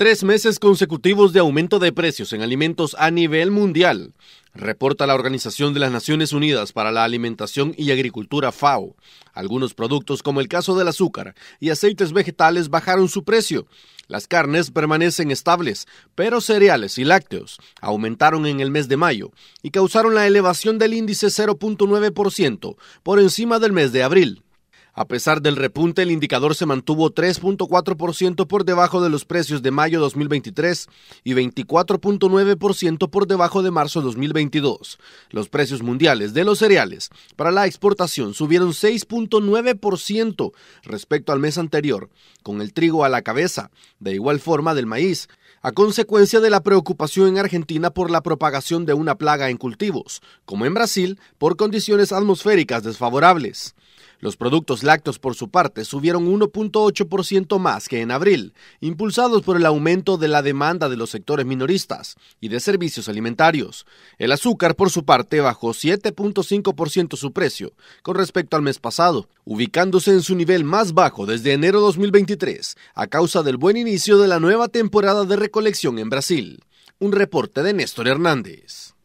Tres meses consecutivos de aumento de precios en alimentos a nivel mundial, reporta la Organización de las Naciones Unidas para la Alimentación y Agricultura FAO. Algunos productos como el caso del azúcar y aceites vegetales bajaron su precio. Las carnes permanecen estables, pero cereales y lácteos aumentaron en el mes de mayo y causaron la elevación del índice 0.9% por encima del mes de abril. A pesar del repunte, el indicador se mantuvo 3.4% por debajo de los precios de mayo 2023 y 24.9% por debajo de marzo 2022. Los precios mundiales de los cereales para la exportación subieron 6.9% respecto al mes anterior, con el trigo a la cabeza, de igual forma del maíz, a consecuencia de la preocupación en Argentina por la propagación de una plaga en cultivos, como en Brasil, por condiciones atmosféricas desfavorables. Los productos lácteos, por su parte, subieron 1.8% más que en abril, impulsados por el aumento de la demanda de los sectores minoristas y de servicios alimentarios. El azúcar, por su parte, bajó 7.5% su precio con respecto al mes pasado, ubicándose en su nivel más bajo desde enero 2023, a causa del buen inicio de la nueva temporada de recolección en Brasil. Un reporte de Néstor Hernández.